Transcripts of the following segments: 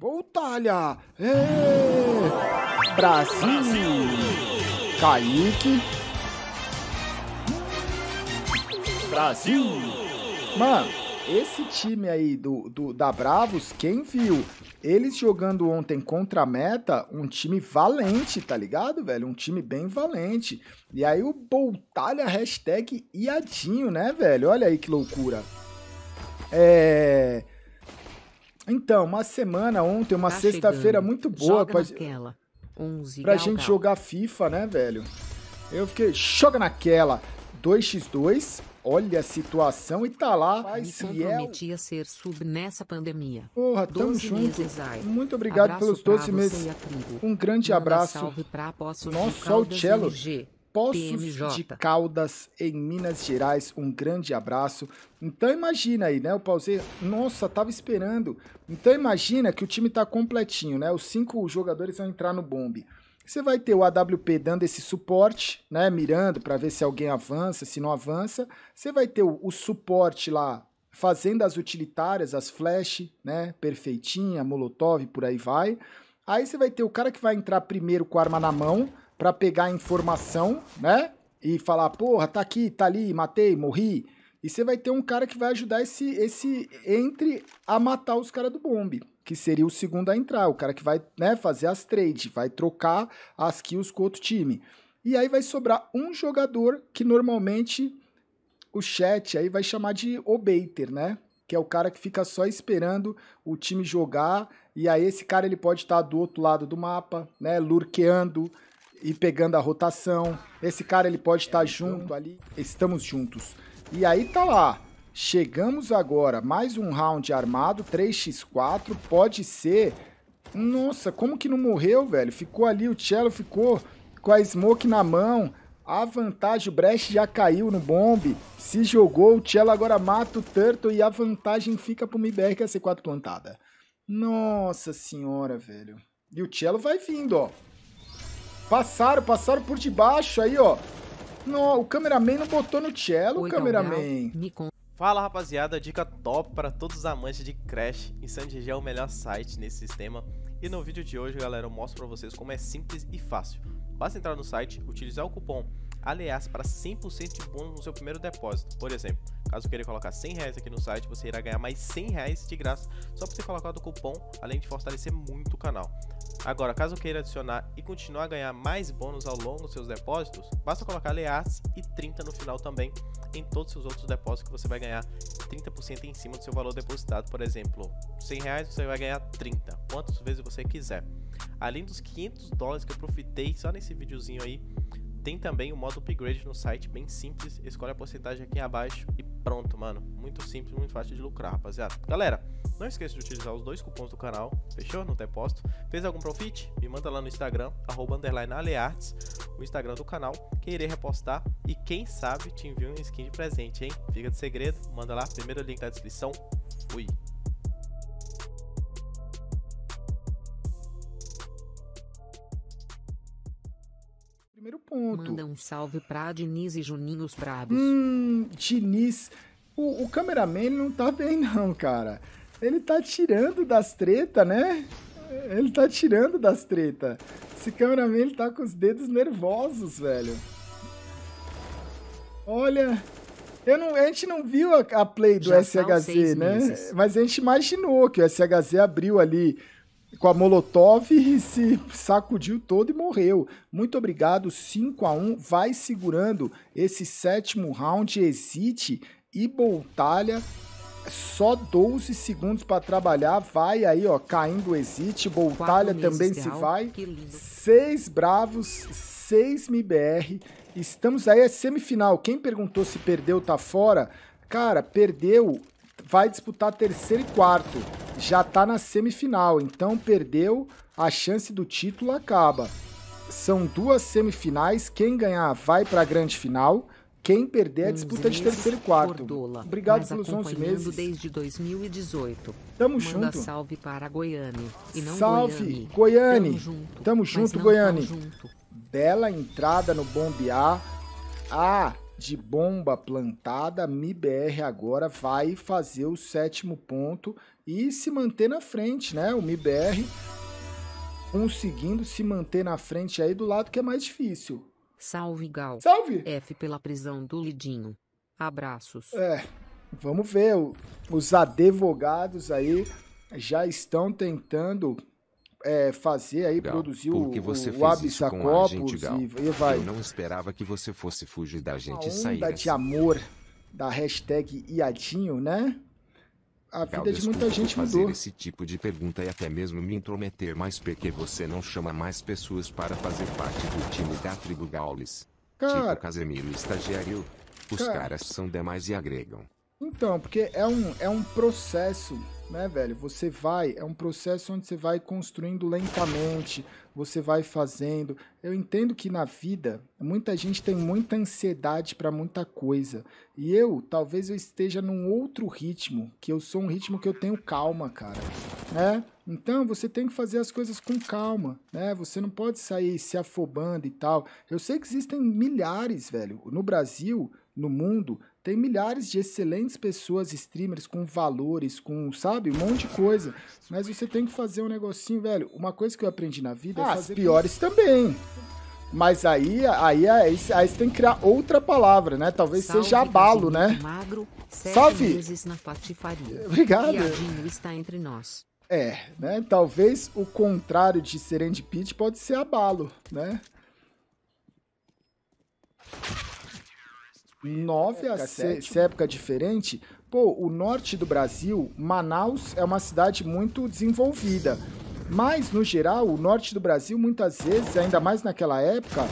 Gol Brasil! É. Brasil! Kaique! Brasil! Mano, esse time aí do, do da Bravos, quem viu? Eles jogando ontem contra a meta, um time valente, tá ligado, velho? Um time bem valente. E aí o Boltalha hashtag iadinho, né, velho? Olha aí que loucura. É. Então, uma semana ontem, uma tá sexta-feira muito boa pra, naquela. 11, pra gente jogar FIFA, né, velho? Eu fiquei, joga naquela. 2x2, olha a situação e tá lá. Faz Me ser sub nessa pandemia. Porra, tamo junto. Muito obrigado abraço pelos 12 meses. Um grande Manda abraço. Salve pra Nossa, só o cello. Poços PMJ. de Caldas, em Minas Gerais. Um grande abraço. Então imagina aí, né? o pauzer Nossa, tava esperando. Então imagina que o time tá completinho, né? Os cinco jogadores vão entrar no bombe. Você vai ter o AWP dando esse suporte, né? Mirando para ver se alguém avança, se não avança. Você vai ter o, o suporte lá fazendo as utilitárias, as flash, né? Perfeitinha, molotov, por aí vai. Aí você vai ter o cara que vai entrar primeiro com a arma na mão, para pegar informação, né? E falar, porra, tá aqui, tá ali, matei, morri. E você vai ter um cara que vai ajudar esse, esse entre a matar os caras do bombe, que seria o segundo a entrar, o cara que vai né, fazer as trades, vai trocar as kills com outro time. E aí vai sobrar um jogador que normalmente o chat aí vai chamar de obeiter, né? Que é o cara que fica só esperando o time jogar. E aí esse cara ele pode estar tá do outro lado do mapa, né? Lurqueando, ir pegando a rotação. Esse cara ele pode estar junto ali. Estamos juntos. E aí tá lá. Chegamos agora, mais um round armado, 3x4, pode ser... Nossa, como que não morreu, velho? Ficou ali, o Cello ficou com a smoke na mão, a vantagem, o Brecht já caiu no bombe, se jogou, o Cello agora mata o Turtle e a vantagem fica pro Miberg que é a C4 plantada. Nossa senhora, velho. E o Cello vai vindo, ó. Passaram, passaram por debaixo aí, ó. No, o cameraman não botou no cello, Oi, cameraman. Fala rapaziada, dica top para todos os amantes de Crash. InsanGG é o melhor site nesse sistema. E no vídeo de hoje, galera, eu mostro para vocês como é simples e fácil. Basta entrar no site, utilizar o cupom aliás para 100% de bônus no seu primeiro depósito. Por exemplo, caso queira colocar 100 reais aqui no site, você irá ganhar mais 100 reais de graça só por ter colocado o cupom, além de fortalecer muito o canal. Agora, caso queira adicionar e continuar a ganhar mais bônus ao longo dos seus depósitos, basta colocar LEATS e 30 no final também em todos os outros depósitos que você vai ganhar 30% em cima do seu valor depositado. Por exemplo, 100 reais você vai ganhar 30, quantas vezes você quiser. Além dos 500 dólares que eu profitei só nesse videozinho aí, tem também o modo upgrade no site, bem simples. Escolhe a porcentagem aqui abaixo e pronto, mano. Muito simples, muito fácil de lucrar, rapaziada. Galera, não esqueça de utilizar os dois cupons do canal, fechou? Não tem posto? Fez algum profit? Me manda lá no Instagram, arroba aleartes, o Instagram do canal, que irei repostar e quem sabe te envio um skin de presente, hein? Fica de segredo, manda lá, primeiro link na descrição. Fui! Primeiro ponto. Manda um salve pra Diniz e Juninho os Hum, Diniz. O, o cameraman não tá bem, não, cara. Ele tá tirando das treta, né? Ele tá tirando das treta. Esse cameraman, ele tá com os dedos nervosos, velho. Olha... Eu não, a gente não viu a, a play do Já SHZ, né? Meses. Mas a gente imaginou que o SHZ abriu ali com a Molotov e se sacudiu todo e morreu. Muito obrigado, 5 a 1 Vai segurando esse sétimo round, Exit e Boltalha só 12 segundos para trabalhar, vai aí, ó, caindo o exit, Boltalha também se real. vai. Seis bravos, seis MBR. Estamos aí, é semifinal. Quem perguntou se perdeu tá fora, cara, perdeu, vai disputar terceiro e quarto. Já tá na semifinal, então perdeu, a chance do título acaba. São duas semifinais, quem ganhar vai para a grande final quem perder a disputa de terceiro e quarto. Obrigado pelos 11 meses. desde 2018. Tamo Manda junto. salve para Goiânia. E não salve, Goiânia. Tamo junto, Tamo junto Goiânia. Bela entrada no Bombear. A de bomba plantada, MIBR agora vai fazer o sétimo ponto e se manter na frente, né? O MIBR conseguindo se manter na frente aí do lado que é mais difícil. Salve Gal. Salve! F pela prisão do Lidinho. Abraços. É, vamos ver. Os advogados aí já estão tentando é, fazer aí, Gal, produzir porque o, você o fez isso com a gente, Gal. E, e vai. Eu não esperava que você fosse fugir da gente e sair. Onda de assim. amor da hashtag Iadinho, né? a vida de muita gente fazer mudou. esse tipo de pergunta e até mesmo me intrometer, mas porque você não chama mais pessoas para fazer parte do time da tribo Gaules? Cara, tipo Casemiro Estagiário. Os cara, caras são demais e agregam. Então, porque é um, é um processo né, velho? Você vai, é um processo onde você vai construindo lentamente, você vai fazendo. Eu entendo que na vida muita gente tem muita ansiedade para muita coisa. E eu, talvez eu esteja num outro ritmo, que eu sou um ritmo que eu tenho calma, cara, né? Então você tem que fazer as coisas com calma, né? Você não pode sair se afobando e tal. Eu sei que existem milhares, velho, no Brasil, no mundo, tem milhares de excelentes pessoas, streamers, com valores, com, sabe, um monte de coisa. Mas você tem que fazer um negocinho, velho. Uma coisa que eu aprendi na vida é ah, é fazer. As piores com... também. Mas aí, aí, aí, é aí você tem que criar outra palavra, né? Talvez Salve, seja abalo, né? Magro, Salve! Obrigado. está entre nós. É, né? Talvez o contrário de serendipite pode ser abalo, né? 9 a 6 é época diferente, pô, o norte do Brasil, Manaus é uma cidade muito desenvolvida. Mas, no geral, o norte do Brasil, muitas vezes, ainda mais naquela época,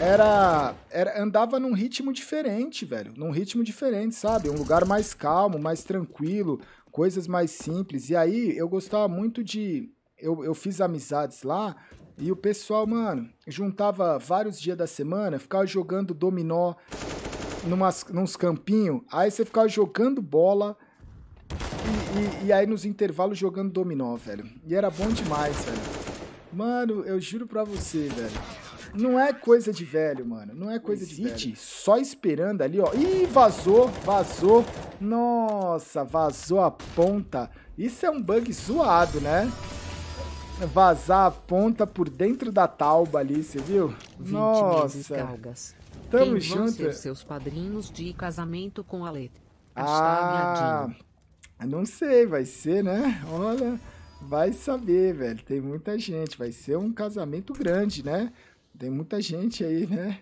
era, era andava num ritmo diferente, velho. Num ritmo diferente, sabe? Um lugar mais calmo, mais tranquilo, coisas mais simples. E aí eu gostava muito de. Eu, eu fiz amizades lá e o pessoal, mano, juntava vários dias da semana, ficava jogando dominó, numas, nos campinhos, aí você ficava jogando bola e, e, e, aí nos intervalos jogando dominó, velho. E era bom demais, velho. Mano, eu juro pra você, velho. Não é coisa de velho, mano. Não é coisa Existe de velho. só esperando ali, ó. Ih, vazou, vazou. Nossa, vazou a ponta. Isso é um bug zoado, né? Vazar a ponta por dentro da tauba ali, você viu? Nossa. Tamo Quem vão ser seus padrinhos de casamento com a Lete? Ah, não sei, vai ser, né? Olha, vai saber, velho. Tem muita gente. Vai ser um casamento grande, né? Tem muita gente aí, né?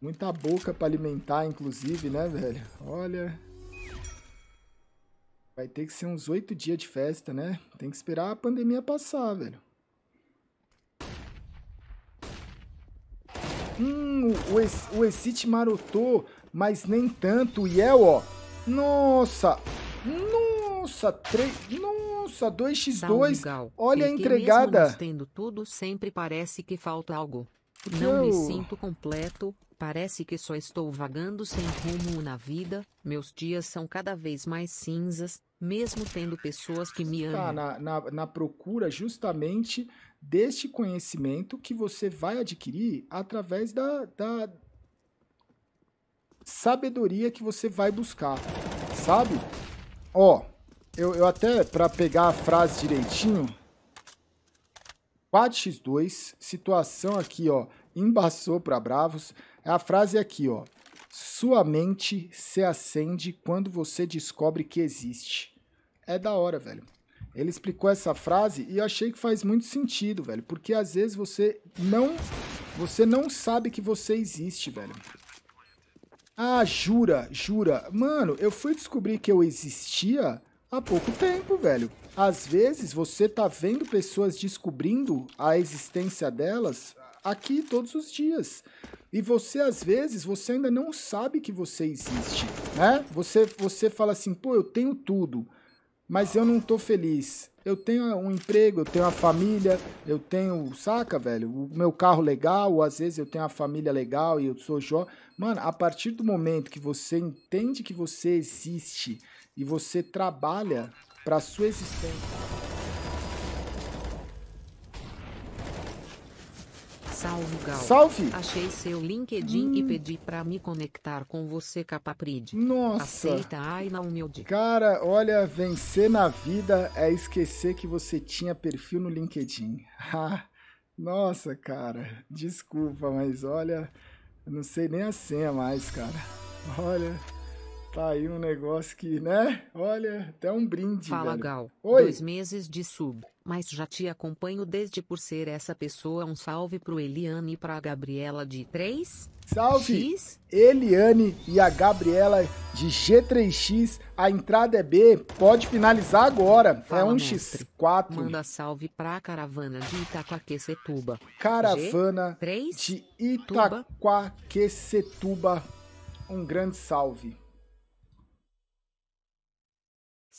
Muita boca para alimentar, inclusive, né, velho? Olha. Vai ter que ser uns oito dias de festa, né? Tem que esperar a pandemia passar, velho. Hum o, o, Exit marotou, mas nem tanto. E é, ó. Nossa! Nossa! Três. Nossa, 2x2. Saúde, Olha Porque a entregada. Mesmo tendo tudo, sempre parece que falta algo. não eu... me sinto completo, parece que só estou vagando sem rumo na vida, meus dias são cada vez mais cinzas, mesmo tendo pessoas que me tá amam. Tá na, na, na procura justamente deste conhecimento que você vai adquirir através da, da sabedoria que você vai buscar, sabe? Ó, eu, eu até, para pegar a frase direitinho, 4x2, situação aqui, ó, embaçou para bravos, a frase é aqui, ó, sua mente se acende quando você descobre que existe. É da hora, velho. Ele explicou essa frase e eu achei que faz muito sentido, velho. Porque às vezes você não. Você não sabe que você existe, velho. Ah, jura, jura. Mano, eu fui descobrir que eu existia há pouco tempo, velho. Às vezes você tá vendo pessoas descobrindo a existência delas aqui todos os dias. E você, às vezes, você ainda não sabe que você existe, né? Você, você fala assim, pô, eu tenho tudo mas eu não tô feliz. Eu tenho um emprego, eu tenho a família, eu tenho, saca, velho? O meu carro legal, ou às vezes eu tenho a família legal e eu sou jovem. Mano, a partir do momento que você entende que você existe e você trabalha para sua existência. Salve, Gal. Salve! Achei seu LinkedIn hum. e pedi para me conectar com você, Capaprid. Nossa! Aceita, ai, na humilde. Cara, olha, vencer na vida é esquecer que você tinha perfil no LinkedIn. Nossa, cara, desculpa, mas olha, não sei nem a senha mais, cara. Olha... Tá aí um negócio que, né? Olha, até um brinde. Fala, velho. Gal. Oi. Dois meses de sub, mas já te acompanho desde por ser essa pessoa. Um salve pro Eliane e pra Gabriela de 3. Salve! X. Eliane e a Gabriela de G3X. A entrada é B. Pode finalizar agora. É Fala, é um mestre. X4. Manda salve pra caravana de Itaquaquecetuba. Caravana G3? de Itaquaquecetuba. Um grande salve.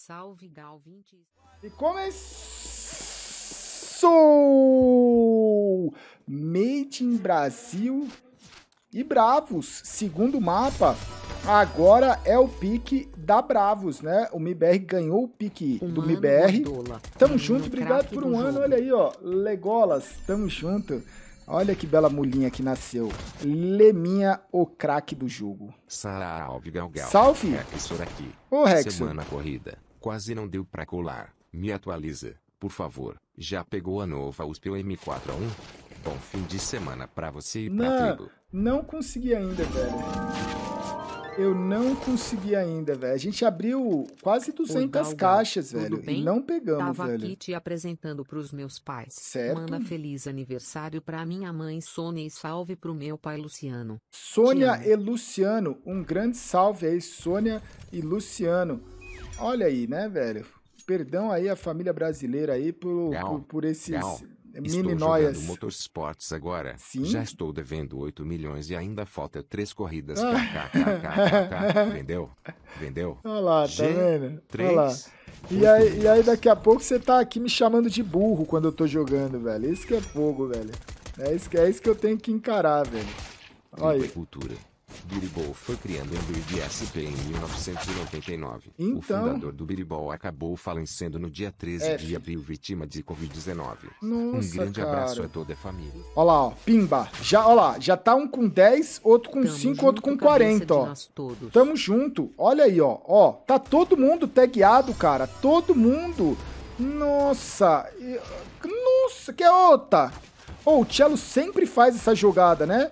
Salve Gal 20. E começou! Made in Brasil e Bravos, segundo mapa. Agora é o pique da Bravos, né? O MIBR ganhou o pique um do MIBR. Tamo junto, obrigado por um ano. Jogo. Olha aí, ó. Legolas, tamo junto. Olha que bela mulinha que nasceu. Leminha, o craque do jogo. Salve, Gal. Salve. Rexor aqui. Ô, Rexor. Semana corrida. Quase não deu para colar. Me atualiza, por favor. Já pegou a nova USP M4A1? Bom fim de semana pra você e pra não, tribo. Não consegui ainda, velho. Eu não consegui ainda, velho. A gente abriu quase 200 caixas, velho. E não pegamos, Tava velho. Tava aqui te apresentando pros meus pais. Certo. Manda feliz aniversário pra minha mãe Sônia e salve pro meu pai Luciano. Sônia e Luciano, um grande salve aí, Sônia e Luciano. Olha aí, né, velho? Perdão aí a família brasileira aí por, Gal, por, por esses Gal, mini noias. motorsports agora. Sim? Já estou devendo 8 milhões e ainda falta três corridas. Ah. Vendeu? Vendeu? Olha lá, tá vendo? 3. Olha lá. E aí, e aí, daqui a pouco você tá aqui me chamando de burro quando eu tô jogando, velho. Isso que é fogo, velho. É isso que, é isso que eu tenho que encarar, velho. Olha aí. cultura. Biribol foi criando em SP em 1999. Então... O fundador do Biribol acabou falecendo no dia 13 F. É. de abril vítima de Covid-19. Um grande cara. abraço a toda a família. Olha lá, ó, pimba. Já, olha lá, já tá um com 10, outro com Tamo 5, outro com 40, ó. Tamo junto. Olha aí, ó. Ó, tá todo mundo tagueado, cara. Todo mundo. Nossa. Nossa, que é outra. Oh, o Cello sempre faz essa jogada, né?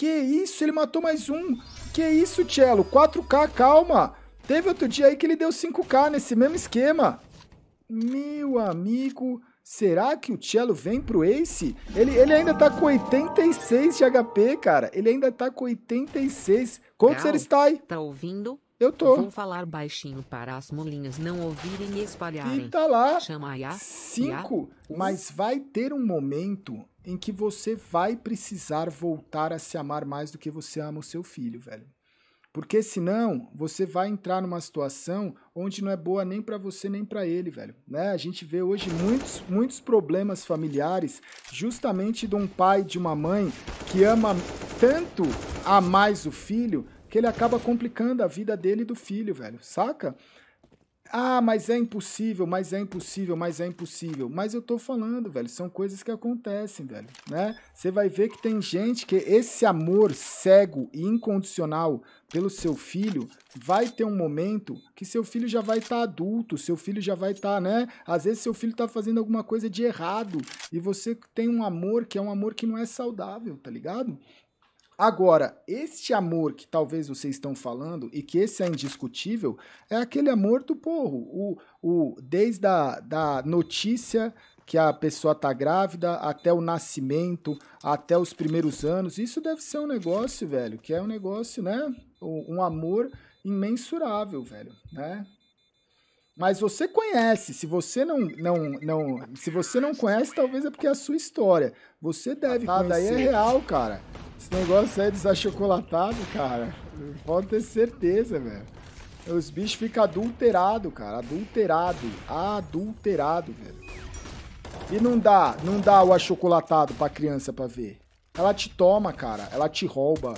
Que isso, ele matou mais um. Que isso, Cello? 4K, calma. Teve outro dia aí que ele deu 5K nesse mesmo esquema. Meu amigo, será que o Cello vem pro Ace? Ele, ele ainda tá com 86 de HP, cara. Ele ainda tá com 86. Quantos ele está aí? Tá ouvindo? Eu tô. Vou falar baixinho para as molinhas não ouvirem e espalharem. E tá lá. Chama a Cinco. Mas vai ter um momento em que você vai precisar voltar a se amar mais do que você ama o seu filho, velho. Porque senão você vai entrar numa situação onde não é boa nem para você nem para ele, velho. Né? A gente vê hoje muitos, muitos problemas familiares justamente de um pai, de uma mãe que ama tanto a mais o filho que ele acaba complicando a vida dele e do filho, velho. Saca? Ah, mas é impossível, mas é impossível, mas é impossível. Mas eu tô falando, velho, são coisas que acontecem, velho, né? Você vai ver que tem gente que esse amor cego e incondicional pelo seu filho, vai ter um momento que seu filho já vai estar tá adulto, seu filho já vai estar, tá, né? Às vezes seu filho tá fazendo alguma coisa de errado e você tem um amor que é um amor que não é saudável, tá ligado? Agora, este amor que talvez vocês estão falando, e que esse é indiscutível, é aquele amor do porro. O, o, desde a da notícia que a pessoa está grávida, até o nascimento, até os primeiros anos. Isso deve ser um negócio, velho, que é um negócio, né? Um amor imensurável, velho, né? Mas você conhece, se você não, não, não, se você não conhece, talvez é porque é a sua história. Você deve ah, Daí tá, é real, cara. Esse negócio aí dos achocolatados, cara, pode ter certeza, velho. Os bichos ficam adulterados, cara. Adulterado. Adulterado, velho. E não dá, não dá o achocolatado pra criança pra ver. Ela te toma, cara. Ela te rouba.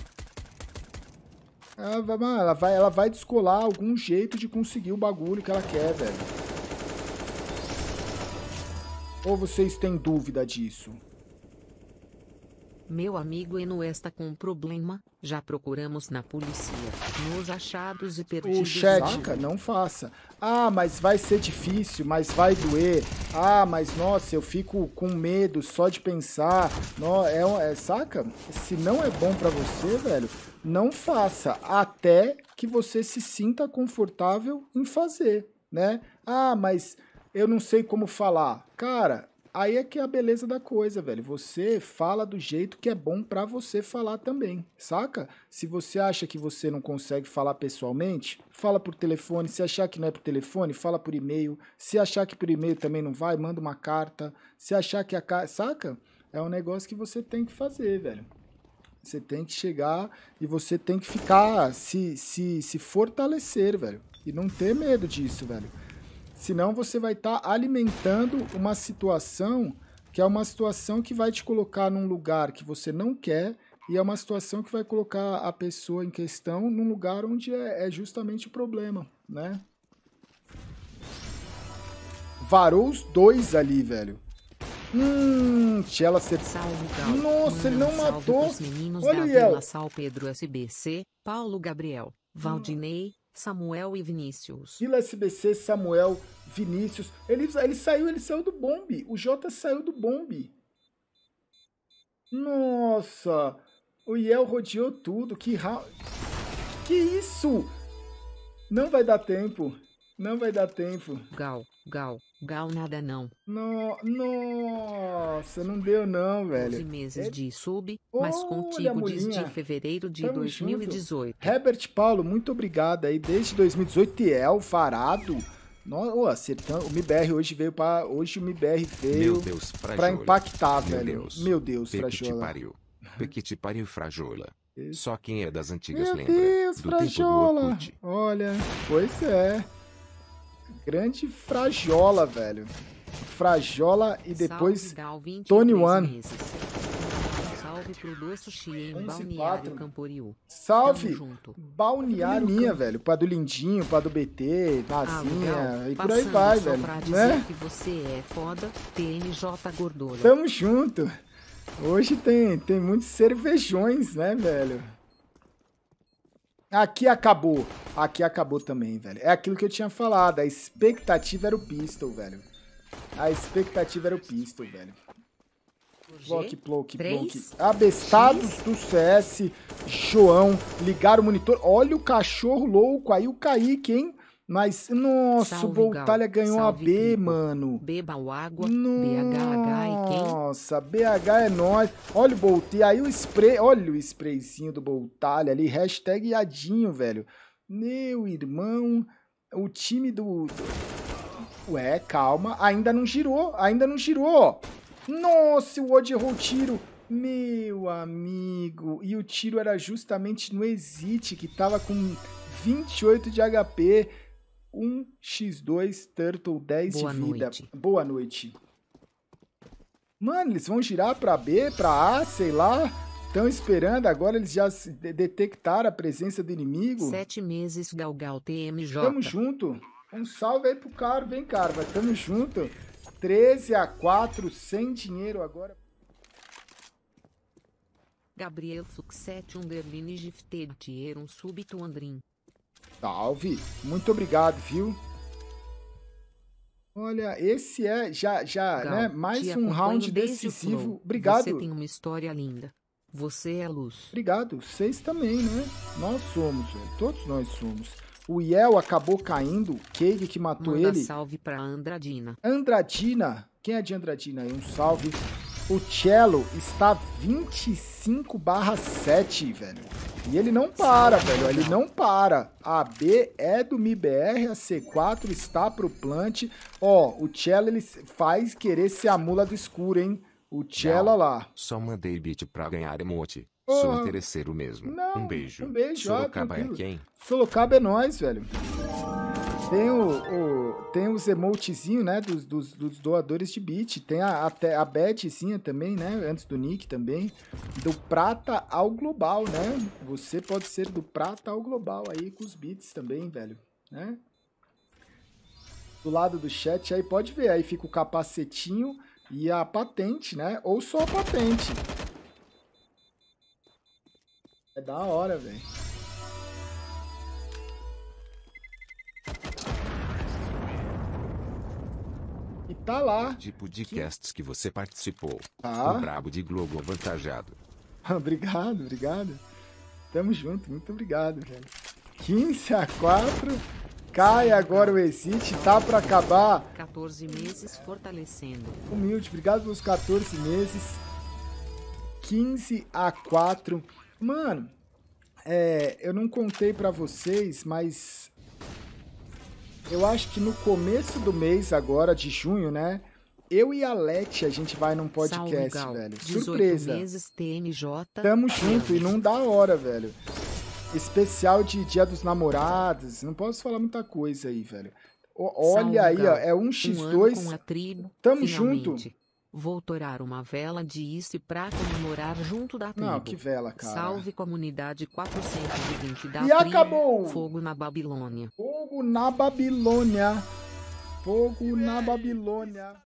Ela vai, ela vai, ela vai descolar algum jeito de conseguir o bagulho que ela quer, velho. Ou vocês têm dúvida disso? Meu amigo Eno está com um problema, já procuramos na polícia, nos achados e perdidos. O chat, Saca, não faça. Ah, mas vai ser difícil, mas vai doer. Ah, mas nossa, eu fico com medo só de pensar. No, é, é, saca? Se não é bom para você, velho, não faça até que você se sinta confortável em fazer, né? Ah, mas eu não sei como falar. Cara, aí é que é a beleza da coisa, velho. Você fala do jeito que é bom para você falar também, saca? Se você acha que você não consegue falar pessoalmente, fala por telefone. Se achar que não é por telefone, fala por e-mail. Se achar que por e-mail também não vai, manda uma carta. Se achar que a carta. Saca? É um negócio que você tem que fazer, velho. Você tem que chegar e você tem que ficar, se, se, se fortalecer, velho. E não ter medo disso, velho. Senão você vai estar tá alimentando uma situação que é uma situação que vai te colocar num lugar que você não quer e é uma situação que vai colocar a pessoa em questão num lugar onde é, é justamente o problema, né? Varou os dois ali, velho. Hum, Tiela ser... Nossa, ele não matou. Olha, Gabriela, Sal, Pedro SBC, Paulo Gabriel, Valdinei, Samuel e Vinícius. Vila SBC, Samuel, Vinícius. Ele, ele saiu, ele saiu do bombe. O Jota saiu do bombe. Nossa! O Yel rodeou tudo. Que ra... Que isso? Não vai dar tempo. Não vai dar tempo. Gal, gal, gal nada não. No, nossa, não deu não, velho. 11 meses é... de sub, mas Olha contigo desde fevereiro de Tamo 2018. Junto. Herbert Paulo, muito obrigado aí desde 2018 e é o farado. Nossa, acertando. O MBR hoje veio para hoje o MBR veio Meu Deus, pra impactar, Meu velho. Deus. Meu Deus, Frajola. Pariu. Pequite pariu Frajola. Só quem é das antigas Meu lembra. Deus, do Frajola. Olha, pois é. Grande Frajola, velho. Frajola e depois Salve, Tony One. Salve pro Lua Sushi em Balneário Camboriú. Salve! Balneário minha, velho. Pra do Lindinho, pra do BT, Vazinha, ah, e por aí vai, velho. Pra né? dizer né? que você é foda, TNJ Tamo junto! Hoje tem, tem muitos cervejões, né, velho? Aqui acabou. Aqui acabou também, velho. É aquilo que eu tinha falado. A expectativa era o pistol, velho. A expectativa era o pistol, velho. Block, block, block. Abestados do CS. João, ligar o monitor. Olha o cachorro louco aí, o Kaique, hein? Mas, nossa, Salve, o Boltalha Gal. ganhou Salve, a B, mano. Beba o água, BHH e é quem? Nossa, BH é nós. Olha o Boltalha. E aí o spray, olha o sprayzinho do Boltalha ali. Hashtag iadinho, velho. Meu irmão, o time do... Ué, calma. Ainda não girou, ainda não girou. Nossa, o Odd errou o tiro. Meu amigo. E o tiro era justamente no Exit, que tava com 28 de HP. 1x2 Turtle 10 Boa de vida. Noite. Boa noite. Mano, eles vão girar pra B, pra A, sei lá. Estão esperando, agora eles já detectaram a presença do inimigo. Sete meses, Galgal TMJ. Tamo junto. Um salve aí pro Carva, vem Carva, tamo junto. 13 a 4, sem dinheiro agora. Gabriel Fuxete Underline Gifted Tier um súbito Andrim. Salve! Muito obrigado, viu? Olha, esse é já já, Gal, né? Mais um round decisivo. Obrigado. Você tem uma história linda. Você é a luz. Obrigado. Vocês também, né? Nós somos, velho. É, todos nós somos. O Yel acabou caindo, Cade que matou Manda ele. salve pra Andradina. Andradina? Quem é de Andradina aí? Um salve. O Cello está 25 barra 7, velho. E ele não para, velho. Ele não para. A B é do MIBR, a C4 está pro plant. Ó, o Cello ele faz querer ser a mula do escuro, hein? O Cello lá. Só mandei beat pra ganhar emote. Sou interesseiro mesmo. Não, um beijo. Um beijo, ah, Sorocaba ó, é quem? Sorocaba é nós, velho. Tem, o, o, tem os emotezinhos, né? Dos, dos, dos, doadores de bit. Tem a, a, a Betzinha também, né? Antes do Nick também. Do prata ao global, né? Você pode ser do prata ao global aí com os bits também, velho. Né? Do lado do chat aí, pode ver. Aí fica o capacetinho e a patente, né? Ou só a patente. É da hora, velho. Tá lá. Tipo de podcasts que, que você participou. Tá. Um brabo de Globo avantajado. obrigado, obrigado. Tamo junto, muito obrigado, velho. 15 a 4. Cai agora o Exit, tá pra acabar. 14 meses fortalecendo. Humilde, obrigado pelos 14 meses. 15 a 4. Mano, é, eu não contei pra vocês, mas eu acho que no começo do mês agora, de junho, né? Eu e a Leti, a gente vai num podcast, velho. Surpresa. meses, TMJ. Tamo junto e não dá hora, velho. Especial de Dia dos Namorados. Não posso falar muita coisa aí, velho. Olha aí, ó. É 1x2. Um Tamo Finalmente. junto. Vou torar uma vela de Ice pra comemorar junto da tribo. Não, que vela, cara. Salve comunidade 420 da E tri, acabou! Fogo na Babilônia. Fogo na Babilônia. Fogo na Babilônia.